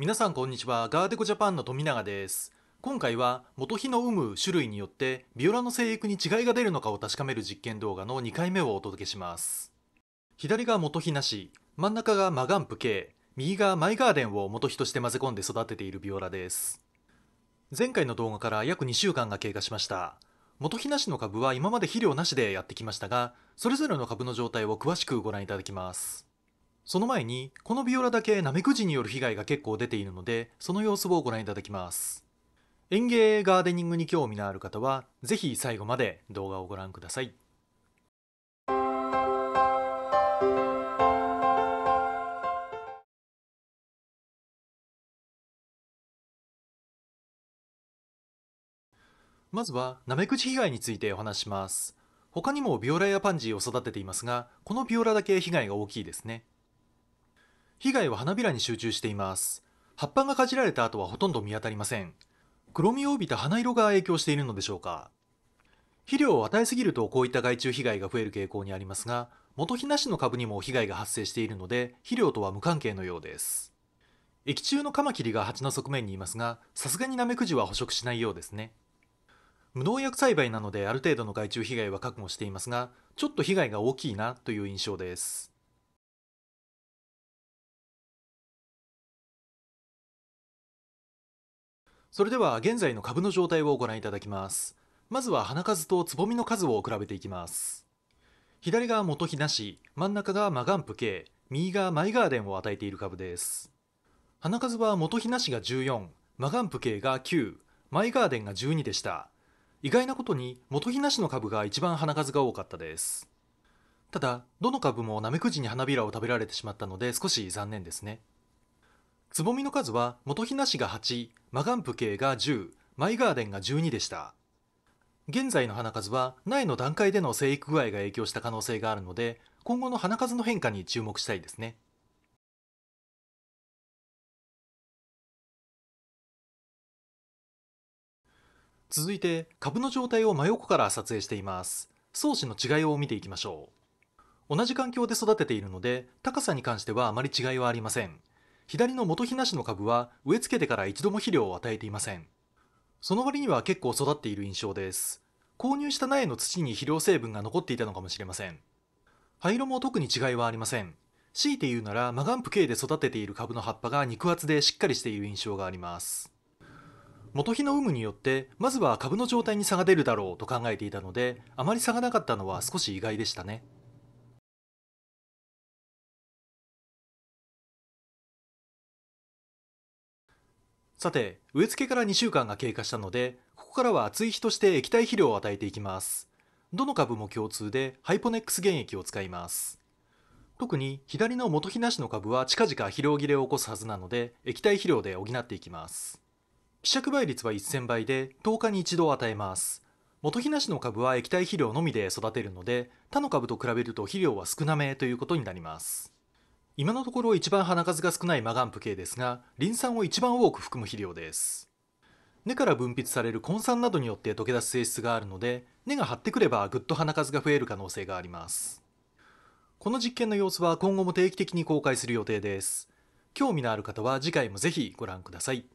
皆さんこんにちはガーデコジャパンの富永です今回は元日の有無種類によってビオラの生育に違いが出るのかを確かめる実験動画の2回目をお届けします左が元日なし真ん中がマガンプ系右がマイガーデンを元日として混ぜ込んで育てているビオラです前回の動画から約2週間が経過しました元日なしの株は今まで肥料なしでやってきましたがそれぞれの株の状態を詳しくご覧いただきますその前に、このビオラだけナメクジによる被害が結構出ているので、その様子をご覧いただきます。園芸ガーデニングに興味のある方は、ぜひ最後まで動画をご覧ください。まずは、ナメクジ被害についてお話します。他にもビオラやパンジーを育てていますが、このビオラだけ被害が大きいですね。被害は花びらに集中しています葉っぱがかじられた後はほとんど見当たりません黒みを帯びた花色が影響しているのでしょうか肥料を与えすぎるとこういった害虫被害が増える傾向にありますが元肥なしの株にも被害が発生しているので肥料とは無関係のようです液中のカマキリが蜂の側面にいますがさすがにナメクジは捕食しないようですね無農薬栽培なのである程度の害虫被害は覚悟していますがちょっと被害が大きいなという印象ですそれでは現在の株の状態をご覧いただきますまずは花数とつぼみの数を比べていきます左が元日なし真ん中がマガンプ系、右がマイガーデンを与えている株です花数は元日なしが14マガンプ系が9マイガーデンが12でした意外なことに元日なしの株が一番花数が多かったですただどの株もナメクジに花びらを食べられてしまったので少し残念ですねつぼみの数は元ひな氏が8マガンプ系が10マイガーデンが12でした現在の花数は苗の段階での生育具合が影響した可能性があるので今後の花数の変化に注目したいですね続いて株の状態を真横から撮影しています装置の違いを見ていきましょう同じ環境で育てているので高さに関してはあまり違いはありません左の元ひなしの株は植え付けてから一度も肥料を与えていません。その割には結構育っている印象です。購入した苗の土に肥料成分が残っていたのかもしれません。灰色も特に違いはありません。強いて言うならマガンプ系で育てている株の葉っぱが肉厚でしっかりしている印象があります。元日の有無によってまずは株の状態に差が出るだろうと考えていたのであまり差がなかったのは少し意外でしたね。さて、植え付けから2週間が経過したので、ここからは厚い日として液体肥料を与えていきます。どの株も共通でハイポネックス原液を使います。特に左の元ひなしの株は近々肥料切れを起こすはずなので、液体肥料で補っていきます。希釈倍率は1000倍で10日に一度与えます。元ひなしの株は液体肥料のみで育てるので、他の株と比べると肥料は少なめということになります。今のところ一番花数が少ないマガンプ系ですがリン酸を一番多く含む肥料です根から分泌される根酸などによって溶け出す性質があるので根が張ってくればぐっと花数が増える可能性がありますこの実験の様子は今後も定期的に公開する予定です興味のある方は次回もぜひご覧ください